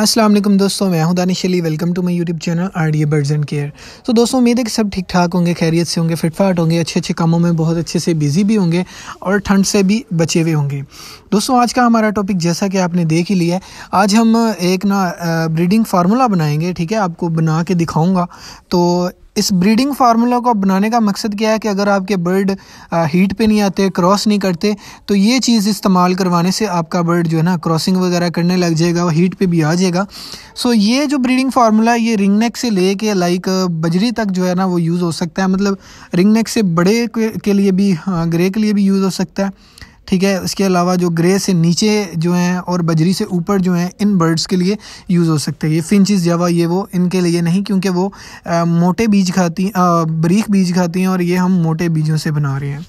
असलम दोस्तों मैं हूं Danish Ali welcome to my YouTube channel R D birds and care तो दोस्तों उम्मीद है कि सब ठीक ठाक होंगे खैरियत से होंगे फिटफाट होंगे अच्छे अच्छे कामों में बहुत अच्छे से बिजी भी होंगे और ठंड से भी बचे हुए होंगे दोस्तों आज का हमारा टॉपिक जैसा कि आपने देख ही लिया है आज हम एक ना ब्रीडिंग फार्मूला बनाएंगे ठीक है आपको बना के दिखाऊँगा तो इस ब्रीडिंग फार्मूला को बनाने का मकसद क्या है कि अगर आपके बर्ड हीट पे नहीं आते क्रॉस नहीं करते तो ये चीज़ इस्तेमाल करवाने से आपका बर्ड जो है ना क्रॉसिंग वगैरह करने लग जाएगा और हीट पे भी आ जाएगा सो ये जो ब्रीडिंग फार्मूला ये रिंग नेक से ले के लाइक बजरी तक जो है ना वो यूज़ हो सकता है मतलब रिंग नेक से बड़े के लिए भी ग्रे के लिए भी यूज़ हाँ, हो सकता है ठीक है इसके अलावा जो ग्रे से नीचे जो हैं और बजरी से ऊपर जो हैं इन बर्ड्स के लिए यूज़ हो सकते हैं ये फिंचिस जवा ये वो इनके लिए नहीं क्योंकि वो आ, मोटे बीज खाती बरीक बीज खाती हैं और ये हम मोटे बीजों से बना रहे हैं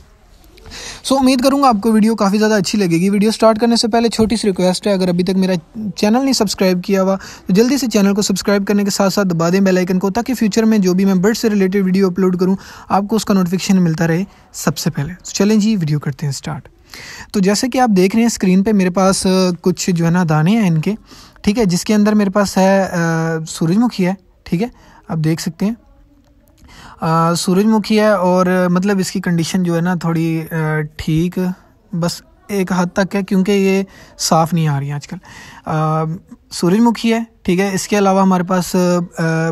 सो so, उम्मीद करूंगा आपको वीडियो काफ़ी ज़्यादा अच्छी लगेगी वीडियो स्टार्ट करने से पहले छोटी सी रिक्वेस्ट है अगर अभी तक मेरा चैनल नहीं सब्सक्राइब किया हुआ तो जल्दी से चैनल को सब्सक्राइब करने के साथ साथ दबा दें बेल आइकन को ताकि फ्यूचर में जो भी मैं बर्ड से रिलेटेड वीडियो अपलोड करूँ आपको उसका नोटिफिकेशन मिलता रहे सबसे पहले तो चलें जी वीडियो करते हैं स्टार्ट तो जैसे कि आप देख रहे हैं स्क्रीन पे मेरे पास कुछ जो है ना दाने हैं इनके ठीक है जिसके अंदर मेरे पास है सूरजमुखी है ठीक है आप देख सकते हैं सूरजमुखी है और मतलब इसकी कंडीशन जो है ना थोड़ी ठीक बस एक हद तक है क्योंकि ये साफ़ नहीं आ रही आजकल सूरजमुखी है ठीक है इसके अलावा हमारे पास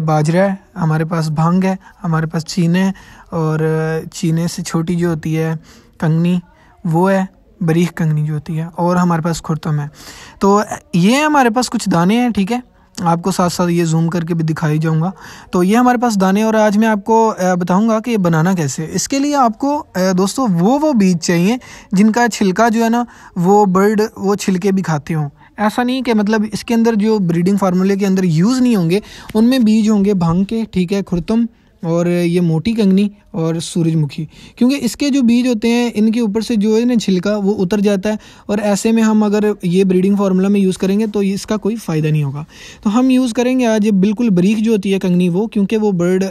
बाजरा है हमारे पास भांग है हमारे पास चीने और चीने से छोटी जो होती है कंगनी वो है बरीक कंगनी जो होती है और हमारे पास खुरतम है तो ये हमारे पास कुछ दाने हैं ठीक है आपको साथ साथ ये जूम करके भी दिखाई जाऊंगा तो ये हमारे पास दाने और आज मैं आपको बताऊंगा कि ये बनाना कैसे इसके लिए आपको दोस्तों वो वो बीज चाहिए जिनका छिलका जो है ना वो बर्ड वो छिलके भी खाते हों ऐसा नहीं कि मतलब इसके अंदर जो ब्रीडिंग फार्मूले के अंदर यूज़ नहीं होंगे उनमें बीज होंगे भांग के ठीक है खुरतम और ये मोटी कंगनी और सूरजमुखी क्योंकि इसके जो बीज होते हैं इनके ऊपर से जो है ना छिलका वो उतर जाता है और ऐसे में हम अगर ये ब्रीडिंग फार्मूला में यूज़ करेंगे तो इसका कोई फ़ायदा नहीं होगा तो हम यूज़ करेंगे आज बिल्कुल बरीक जो होती है कंगनी वो क्योंकि वो बर्ड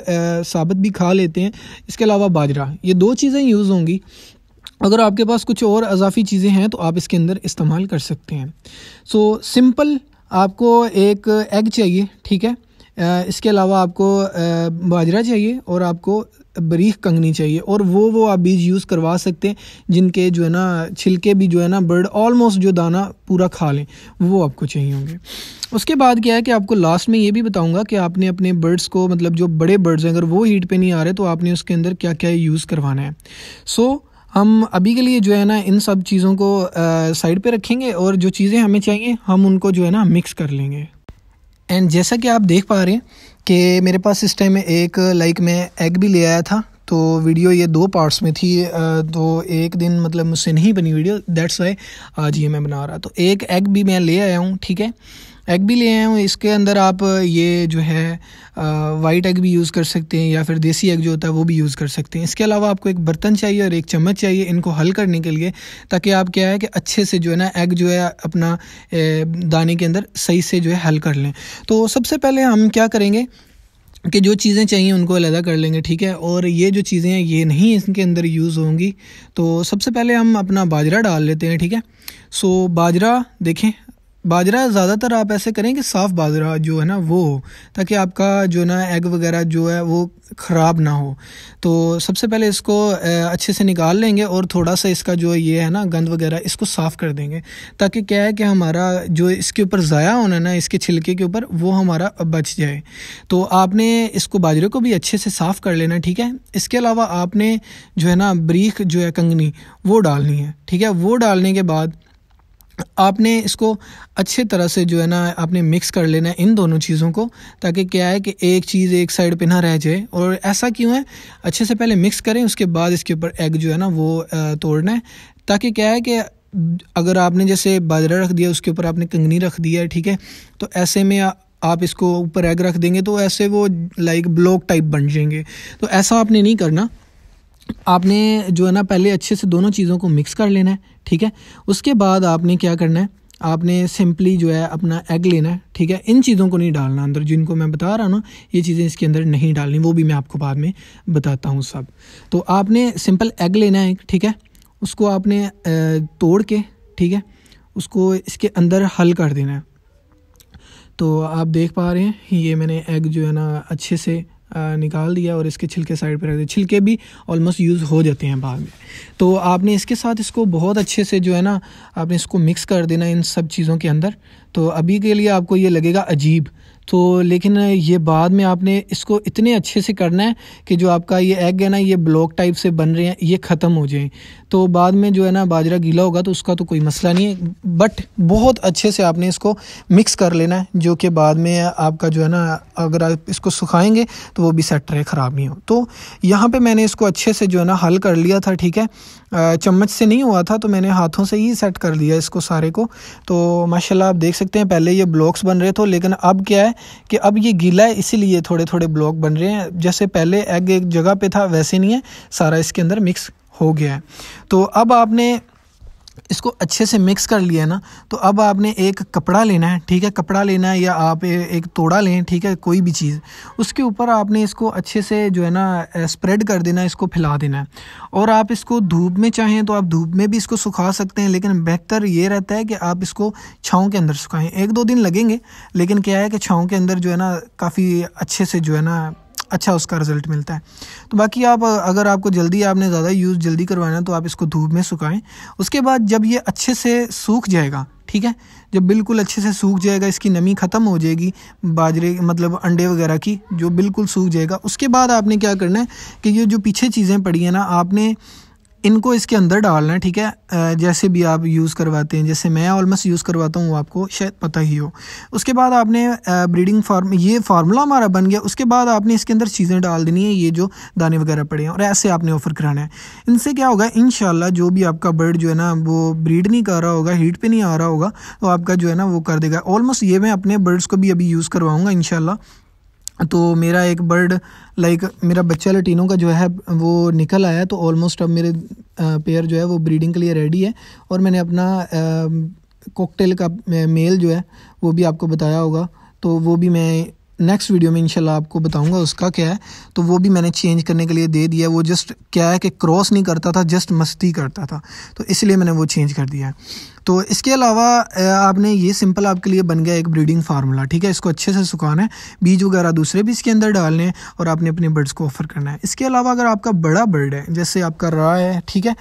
साबित भी खा लेते हैं इसके अलावा बाजरा ये दो चीज़ें यूज़ होंगी अगर आपके पास कुछ और अजाफी चीज़ें हैं तो आप इसके अंदर इस्तेमाल कर सकते हैं सो so, सिंपल आपको एक एग चाहिए ठीक है इसके अलावा आपको बाजरा चाहिए और आपको बरीक कंगनी चाहिए और वो वो आप बीज यूज़ करवा सकते हैं जिनके जो है ना छिलके भी जो है ना बर्ड ऑलमोस्ट जो दाना पूरा खा लें वो आपको चाहिए होंगे उसके बाद क्या है कि आपको लास्ट में ये भी बताऊंगा कि आपने अपने बर्ड्स को मतलब जो बड़े बर्ड्स हैं अगर वो हीट पे नहीं आ रहे तो आपने उसके अंदर क्या क्या यूज़ करवाना है सो so, हम अभी के लिए जो है ना इन सब चीज़ों को साइड पे रखेंगे और जो चीज़ें हमें चाहिए हम उनको जो है ना मिक्स कर लेंगे एंड जैसा कि आप देख पा रहे हैं कि मेरे पास इस टाइम एक लाइक मैं एग भी ले आया था तो वीडियो ये दो पार्ट्स में थी तो एक दिन मतलब मुझसे नहीं बनी वीडियो दैट्स वाई आज ये मैं बना रहा तो एक एग भी मैं ले आया हूँ ठीक है एग भी ले आए हूँ इसके अंदर आप ये जो है वाइट एग भी यूज़ कर सकते हैं या फिर देसी एग जो होता है वो भी यूज़ कर सकते हैं इसके अलावा आपको एक बर्तन चाहिए और एक चम्मच चाहिए इनको हल करने के लिए ताकि आप क्या है कि अच्छे से जो है ना एग जो है अपना दाने के अंदर सही से जो है हल कर लें तो सबसे पहले हम क्या करेंगे कि जो चीज़ें चाहिए उनको अलहदा कर लेंगे ठीक है और ये जो चीज़ें हैं ये नहीं इनके अंदर यूज़ होंगी तो सबसे पहले हम अपना बाजरा डाल लेते हैं ठीक है सो बाजरा देखें बाजरा ज़्यादातर आप ऐसे करें कि साफ़ बाजरा जो है ना वो हो ताकि आपका जो ना एग वगैरह जो है वो ख़राब ना हो तो सबसे पहले इसको अच्छे से निकाल लेंगे और थोड़ा सा इसका जो ये है ना गंद वगैरह इसको साफ़ कर देंगे ताकि क्या है कि हमारा जो इसके ऊपर ज़ाया होना ना इसके छिलके के ऊपर वो हमारा बच जाए तो आपने इसको बाजरे को भी अच्छे से साफ़ कर लेना ठीक है इसके अलावा आपने जो है ना ब्रीक जो है कंगनी वो डालनी है ठीक है वो डालने के बाद आपने इसको अच्छे तरह से जो है ना आपने मिक्स कर लेना है इन दोनों चीज़ों को ताकि क्या है कि एक चीज़ एक साइड पे ना रह जाए और ऐसा क्यों है अच्छे से पहले मिक्स करें उसके बाद इसके ऊपर एग जो है ना वो तोड़ना है ताकि क्या है कि अगर आपने जैसे बाजरा रख दिया उसके ऊपर आपने कंगनी रख दिया है ठीक है तो ऐसे में आ, आप इसको ऊपर एग रख देंगे तो ऐसे वो लाइक ब्लॉक टाइप बन जाएंगे तो ऐसा आपने नहीं करना आपने जो है ना पहले अच्छे से दोनों चीज़ों को मिक्स कर लेना है ठीक है उसके बाद आपने क्या करना है आपने सिंपली जो है अपना एग लेना है ठीक है इन चीज़ों को नहीं डालना अंदर जिनको मैं बता रहा हूँ ना ये चीज़ें इसके अंदर नहीं डालनी वो भी मैं आपको बाद में बताता हूँ सब तो आपने सिंपल एग लेना है ठीक है उसको आपने तोड़ के ठीक है उसको इसके अंदर हल कर देना है तो आप देख पा रहे हैं ये मैंने एग जो है ना अच्छे से निकाल दिया और इसके छिलके साइड पर रख दिया छिलके भी ऑलमोस्ट यूज़ हो जाते हैं बाद में तो आपने इसके साथ इसको बहुत अच्छे से जो है ना आपने इसको मिक्स कर देना इन सब चीज़ों के अंदर तो अभी के लिए आपको ये लगेगा अजीब तो लेकिन ये बाद में आपने इसको इतने अच्छे से करना है कि जो आपका ये एग है ना ये ब्लॉक टाइप से बन रहे हैं ये ख़त्म हो जाए तो बाद में जो है ना बाजरा गीला होगा तो उसका तो कोई मसला नहीं है बट बहुत अच्छे से आपने इसको मिक्स कर लेना है जो कि बाद में आपका जो है ना अगर आप इसको सुखाएंगे तो वो भी सेट रहे ख़राब नहीं हो तो यहाँ पर मैंने इसको अच्छे से जो है ना हल कर लिया था ठीक है चम्मच से नहीं हुआ था तो मैंने हाथों से ही सेट कर लिया इसको सारे को तो माशाल्लाह आप देख सकते हैं पहले ये ब्लॉक्स बन रहे थे लेकिन अब क्या है कि अब ये गीला है इसीलिए थोड़े थोड़े ब्लॉक बन रहे हैं जैसे पहले एग एक जगह पे था वैसे नहीं है सारा इसके अंदर मिक्स हो गया है तो अब आपने इसको अच्छे से मिक्स कर लिया ना तो अब आपने एक कपड़ा लेना है ठीक है कपड़ा लेना है या आप एक तोड़ा लें ठीक है कोई भी चीज़ उसके ऊपर आपने इसको अच्छे से जो है ना स्प्रेड कर देना है इसको फैला देना है और आप इसको धूप में चाहें तो आप धूप में भी इसको सुखा सकते हैं लेकिन बेहतर ये रहता है कि आप इसको छाँव के अंदर सुखाएँ एक दो दिन लगेंगे लेकिन क्या है कि छाँव के अंदर जो है ना काफ़ी अच्छे से जो है ना अच्छा उसका रिजल्ट मिलता है तो बाकी आप अगर आपको जल्दी आपने ज़्यादा यूज़ जल्दी करवाना तो आप इसको धूप में सुखाएं उसके बाद जब ये अच्छे से सूख जाएगा ठीक है जब बिल्कुल अच्छे से सूख जाएगा इसकी नमी ख़त्म हो जाएगी बाजरे मतलब अंडे वगैरह की जो बिल्कुल सूख जाएगा उसके बाद आपने क्या करना है कि ये जो पीछे चीज़ें पड़ी हैं ना आपने इनको इसके अंदर डालना है ठीक है जैसे भी आप यूज़ करवाते हैं जैसे मैं ऑलमोस्ट यूज़ करवाता हूँ आपको शायद पता ही हो उसके बाद आपने ब्रीडिंग फार्म ये फार्मूला हमारा बन गया उसके बाद आपने इसके अंदर चीज़ें डाल देनी है ये जो दाने वगैरह पड़े हैं और ऐसे आपने ऑफ़र कराना है इनसे क्या होगा इन जो भी आपका बर्ड जो है ना वो ब्रीड नहीं कर रहा होगा हीट पर नहीं आ रहा होगा तो आपका जो है ना वो कर देगा ऑलमोस्ट ये मैं अपने बर्ड्स को भी अभी यूज़ करवाऊँगा इन तो मेरा एक बर्ड लाइक मेरा बच्चा लटीनों का जो है वो निकल आया तो ऑलमोस्ट अब मेरे पेयर जो है वो ब्रीडिंग के लिए रेडी है और मैंने अपना कॉकटेल का मेल जो है वो भी आपको बताया होगा तो वो भी मैं नेक्स्ट वीडियो में इंशाल्लाह आपको बताऊंगा उसका क्या है तो वो भी मैंने चेंज करने के लिए दे दिया वो जस्ट क्या है कि क्रॉस नहीं करता था जस्ट मस्ती करता था तो इसलिए मैंने वो चेंज कर दिया है तो इसके अलावा आपने ये सिंपल आपके लिए बन गया एक ब्रीडिंग फार्मूला ठीक है इसको अच्छे से सुखाना है बीज वगैरह दूसरे भी इसके अंदर डालने हैं और आपने अपने बर्ड्स को ऑफर करना है इसके अलावा अगर आपका बड़ा बर्ड है जैसे आपका रा है ठीक है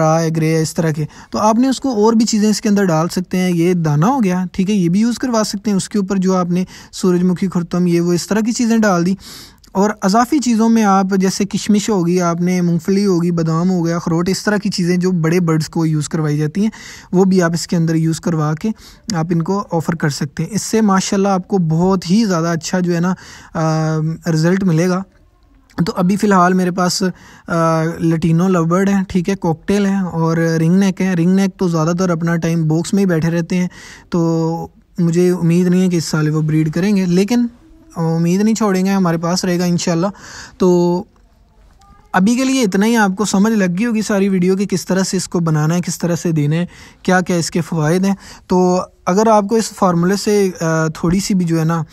रा है ग्रे है इस तरह के तो आपने उसको और भी चीज़ें इसके अंदर डाल सकते हैं ये दाना हो गया ठीक है ये भी यूज़ करवा सकते हैं उसके ऊपर जो आपने सूरजमुखी खुरतम ये वो इस तरह की चीज़ें डाल दी और अजाफी चीज़ों में आप जैसे किशमिश होगी आपने मूंगफली होगी बादाम हो गया अखरोट इस तरह की चीज़ें जो बड़े बर्ड्स को यूज़ करवाई जाती हैं वो भी आप इसके अंदर यूज़ करवा के आप इनको ऑफ़र कर सकते हैं इससे माशाल्लाह आपको बहुत ही ज़्यादा अच्छा जो है ना रिज़ल्ट मिलेगा तो अभी फ़िलहाल मेरे पास लटीनो लवबर्ड हैं ठीक है कॉकटेल हैं और रिंग नेक हैं रिंग नेक तो ज़्यादातर अपना टाइम बॉक्स में ही बैठे रहते हैं तो मुझे उम्मीद नहीं है कि इस साल वो ब्रीड करेंगे लेकिन उम्मीद नहीं छोड़ेंगे हमारे पास रहेगा इन तो अभी के लिए इतना ही आपको समझ लग गई होगी सारी वीडियो कि किस तरह से इसको बनाना है किस तरह से देना है क्या क्या इसके फ़वाद हैं तो अगर आपको इस फार्मूले से थोड़ी सी भी जो है ना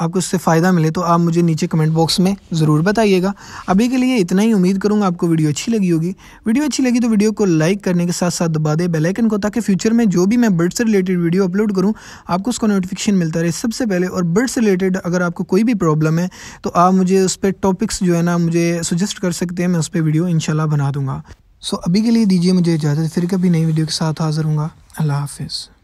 आपको उससे फ़ायदा मिले तो आप मुझे नीचे कमेंट बॉक्स में ज़रूर बताइएगा अभी के लिए इतना ही उम्मीद करूँगा आपको वीडियो अच्छी लगी होगी वीडियो अच्छी लगी तो वीडियो को लाइक करने के साथ साथ दबा दे बेलाइकन को ताकि फ्यूचर में जो भी मैं बर्ड से रिलेटेड वीडियो अपलोड करूँ आपको उसका नोटिफिकेशन मिलता रहे सबसे पहले और बर्ड से रिलेटेड अगर आपको कोई भी प्रॉब्लम है तो आप मुझे उस पर टॉपिक्स जो है ना मुझे सजेस्ट कर सकते हैं मैं उस पर वीडियो इनशाला बना दूँगा सो अभी के लिए दीजिए मुझे इजाज़त फिर कभी नई वीडियो के साथ हाजिर हूँगा अल्लाह हाफिज़